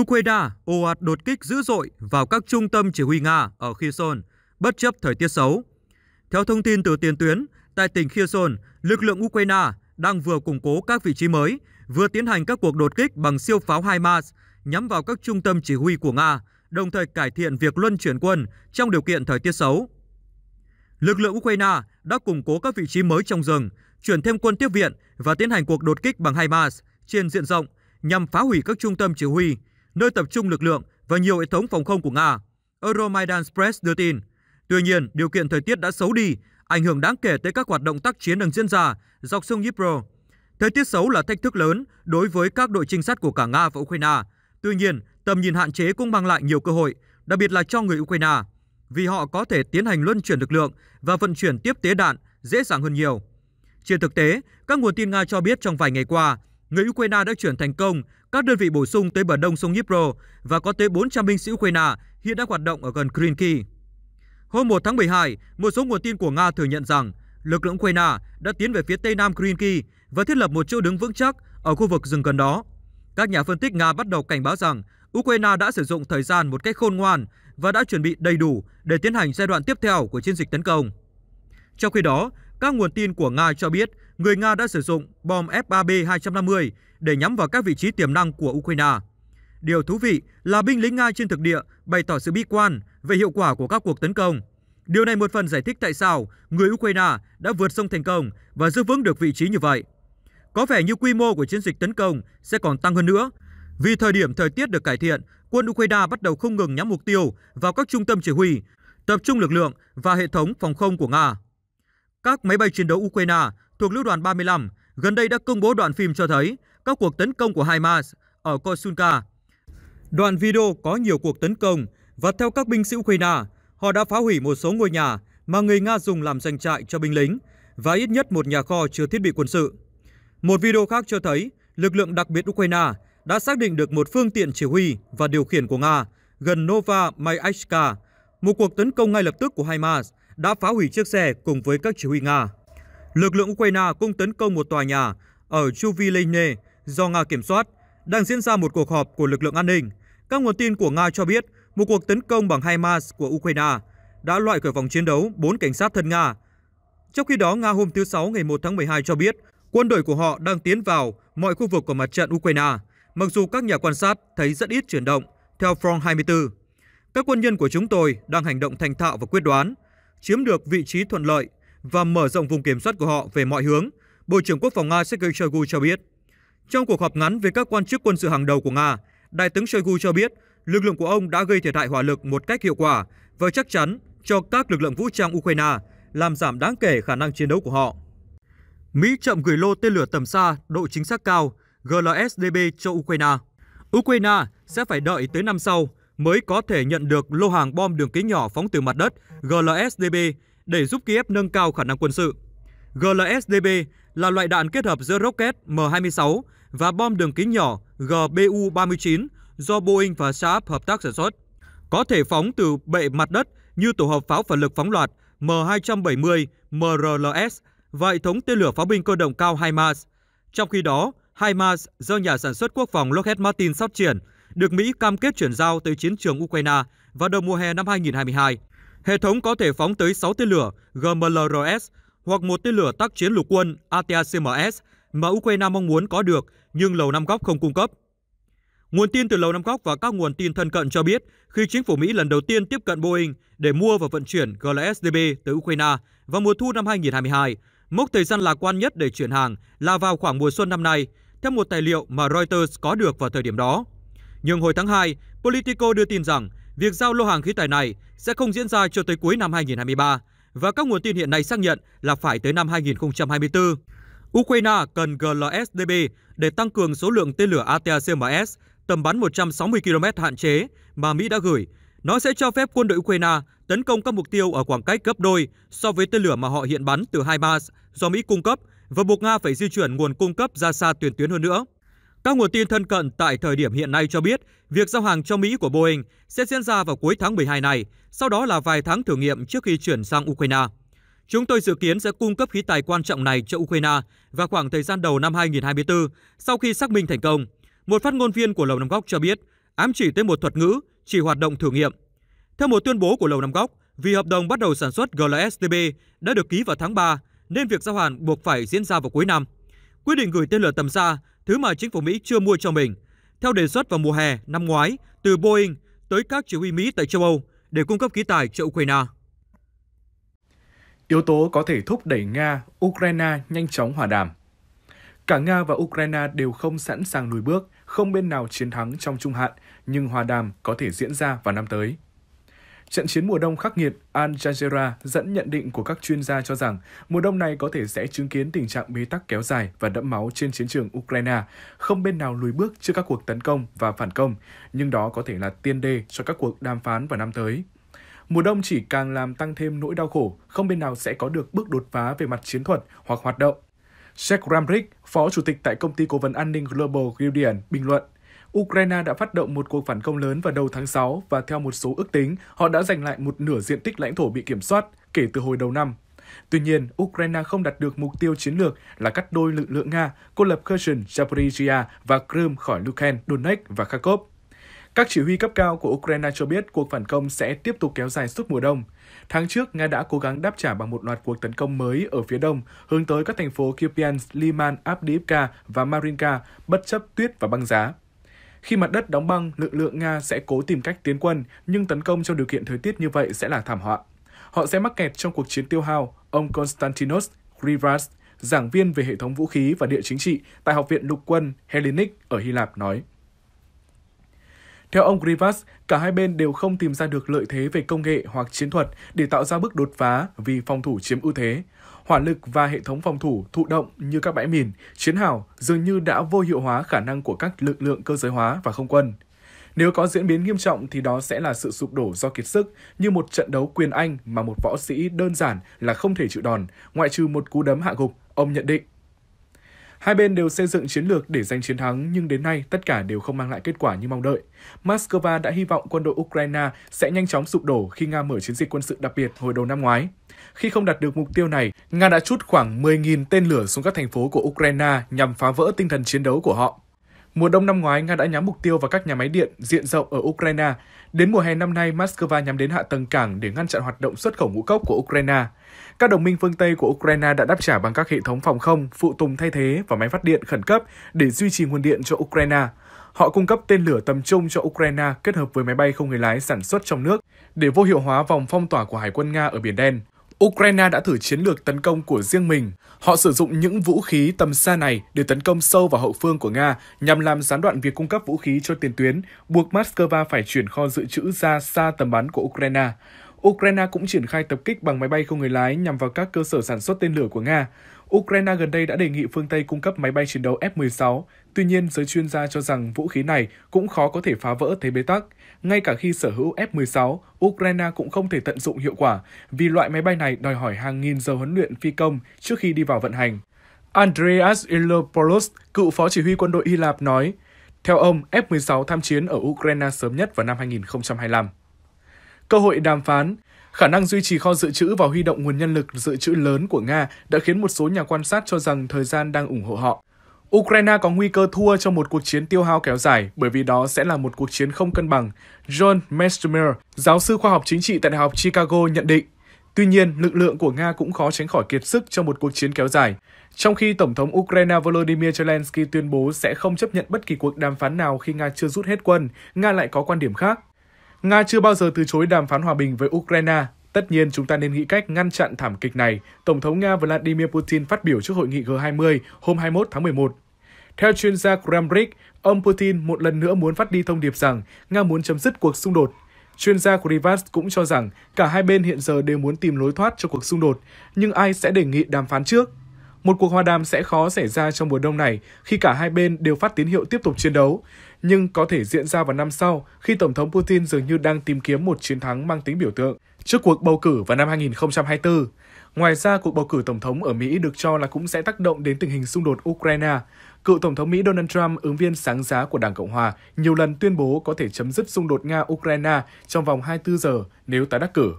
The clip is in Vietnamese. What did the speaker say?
Ukraine ồ ạt đột kích dữ dội vào các trung tâm chỉ huy Nga ở Kherson, bất chấp thời tiết xấu. Theo thông tin từ tiền tuyến, tại tỉnh Kherson, lực lượng Ukraine đang vừa củng cố các vị trí mới, vừa tiến hành các cuộc đột kích bằng siêu pháo HIMARS nhắm vào các trung tâm chỉ huy của Nga, đồng thời cải thiện việc luân chuyển quân trong điều kiện thời tiết xấu. Lực lượng Ukraine đã củng cố các vị trí mới trong rừng, chuyển thêm quân tiếp viện và tiến hành cuộc đột kích bằng HIMARS trên diện rộng nhằm phá hủy các trung tâm chỉ huy, nơi tập trung lực lượng và nhiều hệ thống phòng không của Nga. Euromaidan Press đưa tin. Tuy nhiên, điều kiện thời tiết đã xấu đi, ảnh hưởng đáng kể tới các hoạt động tác chiến đang diễn ra dọc sông Dnipro. Thời tiết xấu là thách thức lớn đối với các đội trinh sát của cả Nga và Ukraine. Tuy nhiên, tầm nhìn hạn chế cũng mang lại nhiều cơ hội, đặc biệt là cho người Ukraine, vì họ có thể tiến hành luân chuyển lực lượng và vận chuyển tiếp tế đạn dễ dàng hơn nhiều. Trên thực tế, các nguồn tin Nga cho biết trong vài ngày qua, người Ukraine đã chuyển thành công các đơn vị bổ sung tới bờ đông sông Dnipro và có tới 400 binh sĩ Ukraine hiện đang hoạt động ở gần Krinki. Hôm 1 tháng 12, một số nguồn tin của Nga thừa nhận rằng lực lượng Ukraine đã tiến về phía tây nam Krinki và thiết lập một chỗ đứng vững chắc ở khu vực rừng gần đó. Các nhà phân tích Nga bắt đầu cảnh báo rằng Ukraine đã sử dụng thời gian một cách khôn ngoan và đã chuẩn bị đầy đủ để tiến hành giai đoạn tiếp theo của chiến dịch tấn công. Trong khi đó, các nguồn tin của Nga cho biết người Nga đã sử dụng bom F-3B-250 để nhắm vào các vị trí tiềm năng của Ukraine. Điều thú vị là binh lính Nga trên thực địa bày tỏ sự bi quan về hiệu quả của các cuộc tấn công. Điều này một phần giải thích tại sao người Ukraine đã vượt sông thành công và giữ vững được vị trí như vậy. Có vẻ như quy mô của chiến dịch tấn công sẽ còn tăng hơn nữa, vì thời điểm thời tiết được cải thiện, quân Ukraine bắt đầu không ngừng nhắm mục tiêu vào các trung tâm chỉ huy, tập trung lực lượng và hệ thống phòng không của Nga. Các máy bay chiến đấu Ukraine thuộc Lữ đoàn 35 gần đây đã công bố đoạn phim cho thấy các cuộc tấn công của HIMARS ở Kosunka. Đoạn video có nhiều cuộc tấn công và theo các binh sĩ Ukraine, họ đã phá hủy một số ngôi nhà mà người Nga dùng làm doanh trại cho binh lính và ít nhất một nhà kho chứa thiết bị quân sự. Một video khác cho thấy lực lượng đặc biệt Ukraine đã xác định được một phương tiện chỉ huy và điều khiển của Nga gần Nova Mayashka. Một cuộc tấn công ngay lập tức của HIMARS đã phá hủy chiếc xe cùng với các chỉ huy Nga lực lượng Ukraine cũng tấn công một tòa nhà ở Chuvilene, do Nga kiểm soát. Đang diễn ra một cuộc họp của lực lượng an ninh. Các nguồn tin của Nga cho biết một cuộc tấn công bằng HIMARS của Ukraine đã loại khỏi vòng chiến đấu 4 cảnh sát thân Nga. Trong khi đó, Nga hôm thứ Sáu ngày 1 tháng 12 cho biết quân đội của họ đang tiến vào mọi khu vực của mặt trận Ukraine, mặc dù các nhà quan sát thấy rất ít chuyển động, theo Front 24. Các quân nhân của chúng tôi đang hành động thành thạo và quyết đoán, chiếm được vị trí thuận lợi và mở rộng vùng kiểm soát của họ về mọi hướng, Bộ trưởng Quốc phòng Nga Sergei Shoigu cho biết. Trong cuộc họp ngắn với các quan chức quân sự hàng đầu của Nga, Đại tướng Shoigu cho biết lực lượng của ông đã gây thiệt hại hỏa lực một cách hiệu quả và chắc chắn cho các lực lượng vũ trang Ukraine, làm giảm đáng kể khả năng chiến đấu của họ. Mỹ chậm gửi lô tên lửa tầm xa độ chính xác cao GLSDB cho Ukraine. Ukraine sẽ phải đợi tới năm sau mới có thể nhận được lô hàng bom đường kính nhỏ phóng từ mặt đất GLSDB để giúp Kiev nâng cao khả năng quân sự. GLSDB là loại đạn kết hợp giữa rocket M26 và bom đường kính nhỏ GBU-39 do Boeing và Saab hợp tác sản xuất. Có thể phóng từ bệ mặt đất như tổ hợp pháo phản lực phóng loạt M270 MRLS và hệ thống tên lửa pháo binh cơ động cao HIMARS. Trong khi đó, HIMARS do nhà sản xuất quốc phòng Lockheed Martin phát triển, được Mỹ cam kết chuyển giao tới chiến trường Ukraine vào đầu mùa hè năm 2022. Hệ thống có thể phóng tới 6 tên lửa GMLRS hoặc một tên lửa tác chiến lục quân ATACMS mà Ukraine mong muốn có được nhưng Lầu Năm Góc không cung cấp. Nguồn tin từ Lầu Năm Góc và các nguồn tin thân cận cho biết khi chính phủ Mỹ lần đầu tiên tiếp cận Boeing để mua và vận chuyển GLSDB tới Ukraine vào mùa thu năm 2022, mốc thời gian lạc quan nhất để chuyển hàng là vào khoảng mùa xuân năm nay, theo một tài liệu mà Reuters có được vào thời điểm đó. Nhưng hồi tháng 2, Politico đưa tin rằng việc giao lô hàng khí tài này sẽ không diễn ra cho tới cuối năm 2023 và các nguồn tin hiện nay xác nhận là phải tới năm 2024. Ukraine cần GLSDB để tăng cường số lượng tên lửa ATACMS tầm bắn 160 km hạn chế mà Mỹ đã gửi. Nó sẽ cho phép quân đội Ukraine tấn công các mục tiêu ở khoảng cách gấp đôi so với tên lửa mà họ hiện bắn từ HIMARS do Mỹ cung cấp và buộc Nga phải di chuyển nguồn cung cấp ra xa tuyển tuyến hơn nữa. Các nguồn tin thân cận tại thời điểm hiện nay cho biết, việc giao hàng cho Mỹ của Boeing sẽ diễn ra vào cuối tháng 12 này, sau đó là vài tháng thử nghiệm trước khi chuyển sang Ukraine. Chúng tôi dự kiến sẽ cung cấp khí tài quan trọng này cho Ukraine vào khoảng thời gian đầu năm 2024 sau khi xác minh thành công. Một phát ngôn viên của Lầu Năm Góc cho biết, ám chỉ tới một thuật ngữ chỉ hoạt động thử nghiệm. Theo một tuyên bố của Lầu Năm Góc, vì hợp đồng bắt đầu sản xuất GLSDB đã được ký vào tháng 3, nên việc giao hàng buộc phải diễn ra vào cuối năm. Quyết định gửi tên lửa tầm xa thứ mà chính phủ Mỹ chưa mua cho mình, theo đề xuất vào mùa hè năm ngoái từ Boeing tới các chỉ huy Mỹ tại châu Âu để cung cấp khí tài cho Ukraine. Yếu tố có thể thúc đẩy Nga, Ukraine nhanh chóng hòa đàm. Cả Nga và Ukraine đều không sẵn sàng lùi bước, không bên nào chiến thắng trong trung hạn, nhưng hòa đàm có thể diễn ra vào năm tới. Trận chiến mùa đông khắc nghiệt, Al Jazeera dẫn nhận định của các chuyên gia cho rằng mùa đông này có thể sẽ chứng kiến tình trạng bế tắc kéo dài và đẫm máu trên chiến trường Ukraine, không bên nào lùi bước trước các cuộc tấn công và phản công, nhưng đó có thể là tiên đề cho các cuộc đàm phán vào năm tới. Mùa đông chỉ càng làm tăng thêm nỗi đau khổ, không bên nào sẽ có được bước đột phá về mặt chiến thuật hoặc hoạt động. Jack Ramrik, Phó Chủ tịch tại công ty cố vấn an ninh Global Guardian, bình luận Ukraine đã phát động một cuộc phản công lớn vào đầu tháng 6 và theo một số ước tính, họ đã giành lại một nửa diện tích lãnh thổ bị kiểm soát kể từ hồi đầu năm. Tuy nhiên, Ukraine không đạt được mục tiêu chiến lược là cắt đôi lực lượng Nga, cô lập Kherson, Zaporizhia và Crimea khỏi Luhansk, Donetsk và Kharkov. Các chỉ huy cấp cao của Ukraine cho biết cuộc phản công sẽ tiếp tục kéo dài suốt mùa đông. Tháng trước, Nga đã cố gắng đáp trả bằng một loạt cuộc tấn công mới ở phía đông, hướng tới các thành phố Kupiansk, Liman, Avdiivka và Marinka, bất chấp tuyết và băng giá. Khi mặt đất đóng băng, lực lượng Nga sẽ cố tìm cách tiến quân, nhưng tấn công trong điều kiện thời tiết như vậy sẽ là thảm họa. Họ sẽ mắc kẹt trong cuộc chiến tiêu hao, ông Konstantinos Grivas, giảng viên về hệ thống vũ khí và địa chính trị tại Học viện Lục quân Hellenic ở Hy Lạp nói. Theo ông Grivas, cả hai bên đều không tìm ra được lợi thế về công nghệ hoặc chiến thuật để tạo ra bước đột phá vì phòng thủ chiếm ưu thế. Hỏa lực và hệ thống phòng thủ thụ động như các bãi mìn, chiến hào dường như đã vô hiệu hóa khả năng của các lực lượng cơ giới hóa và không quân. Nếu có diễn biến nghiêm trọng thì đó sẽ là sự sụp đổ do kiệt sức, như một trận đấu quyền Anh mà một võ sĩ đơn giản là không thể chịu đòn, ngoại trừ một cú đấm hạ gục, ông nhận định. Hai bên đều xây dựng chiến lược để giành chiến thắng nhưng đến nay tất cả đều không mang lại kết quả như mong đợi. Moscow đã hy vọng quân đội Ukraine sẽ nhanh chóng sụp đổ khi Nga mở chiến dịch quân sự đặc biệt hồi đầu năm ngoái. Khi không đạt được mục tiêu này, Nga đã chút khoảng 10.000 tên lửa xuống các thành phố của Ukraine nhằm phá vỡ tinh thần chiến đấu của họ. Mùa đông năm ngoái, Nga đã nhắm mục tiêu vào các nhà máy điện diện rộng ở Ukraine. Đến mùa hè năm nay, Moscow nhắm đến hạ tầng cảng để ngăn chặn hoạt động xuất khẩu ngũ cốc của Ukraine. Các đồng minh phương Tây của Ukraine đã đáp trả bằng các hệ thống phòng không, phụ tùng thay thế và máy phát điện khẩn cấp để duy trì nguồn điện cho Ukraine. Họ cung cấp tên lửa tầm trung cho Ukraine kết hợp với máy bay không người lái sản xuất trong nước để vô hiệu hóa vòng phong tỏa của Hải quân Nga ở Biển Đen. Ukraine đã thử chiến lược tấn công của riêng mình. Họ sử dụng những vũ khí tầm xa này để tấn công sâu vào hậu phương của Nga nhằm làm gián đoạn việc cung cấp vũ khí cho tiền tuyến, buộc Moscow phải chuyển kho dự trữ ra xa tầm bắn của Ukraine. Ukraine cũng triển khai tập kích bằng máy bay không người lái nhằm vào các cơ sở sản xuất tên lửa của Nga. Ukraine gần đây đã đề nghị phương Tây cung cấp máy bay chiến đấu F-16, tuy nhiên giới chuyên gia cho rằng vũ khí này cũng khó có thể phá vỡ thế bế tắc. Ngay cả khi sở hữu F-16, Ukraine cũng không thể tận dụng hiệu quả vì loại máy bay này đòi hỏi hàng nghìn giờ huấn luyện phi công trước khi đi vào vận hành. Andreas Ilopoulos, cựu phó chỉ huy quân đội Hy Lạp nói, theo ông, F-16 tham chiến ở Ukraine sớm nhất vào năm 2025. Cơ hội đàm phán Khả năng duy trì kho dự trữ và huy động nguồn nhân lực dự trữ lớn của Nga đã khiến một số nhà quan sát cho rằng thời gian đang ủng hộ họ. Ukraine có nguy cơ thua trong một cuộc chiến tiêu hao kéo dài bởi vì đó sẽ là một cuộc chiến không cân bằng, John Mesmer, giáo sư khoa học chính trị tại Đại học Chicago nhận định. Tuy nhiên, lực lượng của Nga cũng khó tránh khỏi kiệt sức trong một cuộc chiến kéo dài. Trong khi Tổng thống Ukraine Volodymyr Zelensky tuyên bố sẽ không chấp nhận bất kỳ cuộc đàm phán nào khi Nga chưa rút hết quân, Nga lại có quan điểm khác. Nga chưa bao giờ từ chối đàm phán hòa bình với Ukraine. Tất nhiên, chúng ta nên nghĩ cách ngăn chặn thảm kịch này, Tổng thống Nga Vladimir Putin phát biểu trước hội nghị G20 hôm 21 tháng 11. Theo chuyên gia Krembrick, ông Putin một lần nữa muốn phát đi thông điệp rằng Nga muốn chấm dứt cuộc xung đột. Chuyên gia Krivas cũng cho rằng cả hai bên hiện giờ đều muốn tìm lối thoát cho cuộc xung đột, nhưng ai sẽ đề nghị đàm phán trước? Một cuộc hòa đàm sẽ khó xảy ra trong mùa đông này khi cả hai bên đều phát tín hiệu tiếp tục chiến đấu nhưng có thể diễn ra vào năm sau khi Tổng thống Putin dường như đang tìm kiếm một chiến thắng mang tính biểu tượng trước cuộc bầu cử vào năm 2024. Ngoài ra, cuộc bầu cử Tổng thống ở Mỹ được cho là cũng sẽ tác động đến tình hình xung đột Ukraine. Cựu Tổng thống Mỹ Donald Trump, ứng viên sáng giá của Đảng Cộng Hòa, nhiều lần tuyên bố có thể chấm dứt xung đột Nga-Ukraine trong vòng 24 giờ nếu tái đắc cử.